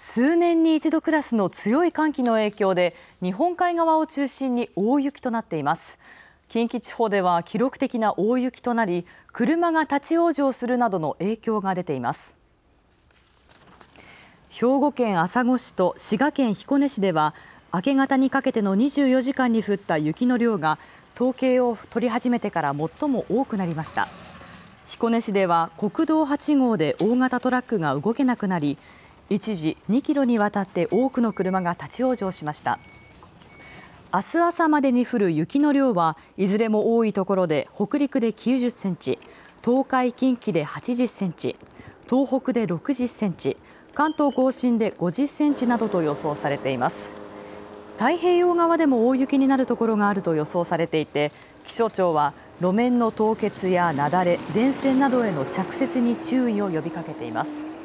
数年に一度クラスの強い寒気の影響で日本海側を中心に大雪となっています近畿地方では記録的な大雪となり車が立ち往生するなどの影響が出ています兵庫県朝来市と滋賀県彦根市では明け方にかけての24時間に降った雪の量が統計を取り始めてから最も多くなりました彦根市では国道8号で大型トラックが動けなくなり一時2キロにわたって多くの車が立ち往生しました明日朝までに降る雪の量はいずれも多いところで北陸で90センチ東海近畿で80センチ東北で60センチ関東甲信で50センチなどと予想されています太平洋側でも大雪になるところがあると予想されていて気象庁は路面の凍結や雪崩電線などへの着雪に注意を呼びかけています